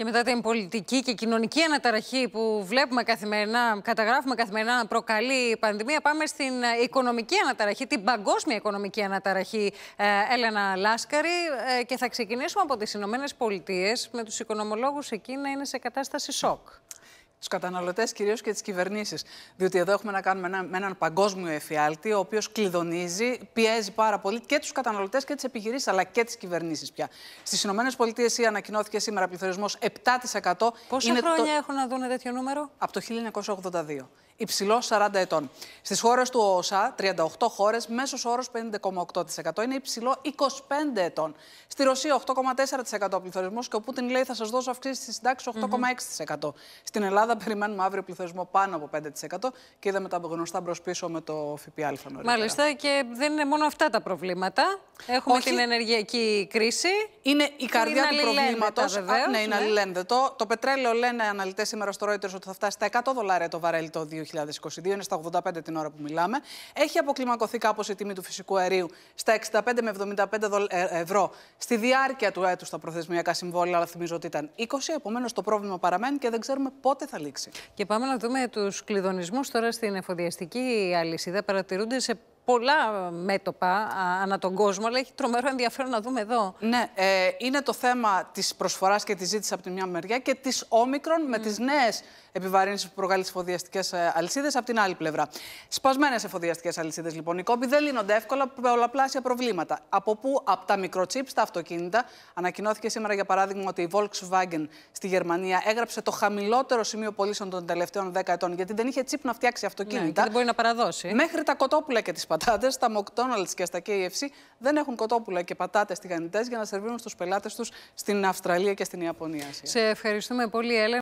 Και μετά την πολιτική και κοινωνική αναταραχή που βλέπουμε καθημερινά, καταγράφουμε καθημερινά να προκαλεί η πανδημία, πάμε στην ε, οικονομική αναταραχή, την παγκόσμια οικονομική αναταραχή, ε, Έλενα Λάσκαρη. Ε, και θα ξεκινήσουμε από τις Ηνωμένες Πολιτείες με τους οικονομολόγους εκεί να είναι σε κατάσταση σοκ τους καταναλωτές κυρίως και τις κυβερνήσεις. Διότι εδώ έχουμε να κάνουμε ένα, με έναν παγκόσμιο εφιάλτη, ο οποίος κλειδονίζει, πιέζει πάρα πολύ και τους καταναλωτές και τις επιχειρήσεις, αλλά και τις κυβερνήσεις πια. Στις ΗΠΑ ανακοινώθηκε σήμερα πληθωρισμός 7%. Πόσα χρόνια το... έχουν να δουν τέτοιο νούμερο? Από το 1982 υψηλό 40 ετών. Στις χώρες του ΟΟΣΑ, 38 χώρες, μέσος όρος 50,8%. Είναι υψηλό 25 ετών. Στη Ρωσία, 8,4% πληθωρισμός και ο Πούτιν λέει θα σας δώσω αυξήσεις τη συντάξη 8,6%. Στην Ελλάδα, Ελλάδα περιμένουμε αύριο πληθωρισμό πάνω από 5% και είδαμε τα γνωστά μπροσπίσω με το ΦΠΑ νωρίτερα. Μάλιστα και δεν είναι μόνο αυτά τα προβλήματα. Έχουμε Όχι. την ενεργειακή κρίση. Είναι η καρδιά είναι του προβλήματο. Ναι, είναι ναι. αλληλένδετο. Το πετρέλαιο λένε αναλυτές σήμερα στο Reuters ότι θα φτάσει στα 100 δολάρια το βαρέλι το 2022, είναι στα 85 την ώρα που μιλάμε. Έχει αποκλιμακωθεί κάπως η τιμή του φυσικού αερίου στα 65 με 75 ε, ευρώ στη διάρκεια του έτους στα προθεσμιακά συμβόλαια, αλλά θυμίζω ότι ήταν 20. Επομένως το πρόβλημα παραμένει και δεν ξέρουμε πότε θα και πάμε να δούμε τους κλειδονισμούς τώρα στην εφοδιαστική αλυσίδα. Παρατηρούνται σε πολλά μέτωπα ανά τον κόσμο, αλλά έχει τρομερό ενδιαφέρον να δούμε εδώ. Ναι, ε, είναι το θέμα της προσφοράς και της ζήτησης από τη μια μεριά και της όμικρον με mm. τις νέες επιβαρύνσεις που προκαλεί τις εφοδιαστικέ ε, αλυσίδες από την άλλη πλευρά. Σπασμένες εφοδιαστικέ αλυσίδες, λοιπόν. Οι κόμποι δεν λύνονται εύκολα με πολλαπλάσια προβλήματα. Από πού, από τα μικροτσίπ στα αυτοκίνητα. Ανακοινώθηκε σήμερα, για παράδειγμα, ότι η Volkswagen στη Γερμανία έγραψε το χαμηλότερο σημείο πωλήσεων των τελευταίων 10 ετών, γιατί δεν είχε τσίπ να φτιάξει ναι, αυτοκίνητα. δεν μπορεί να παραδώσει. Μέχρι τα κοτόπουλα και τις πατάτες, τα McDonald's και στα KFC δεν έχουν κοτόπουλα και πατάτες τηγανιτές για να σερβίρουν στους πελάτες τους στην Αυστραλία και στην Ιαπωνία. Σε ευχαριστούμε πολύ, Έλενα.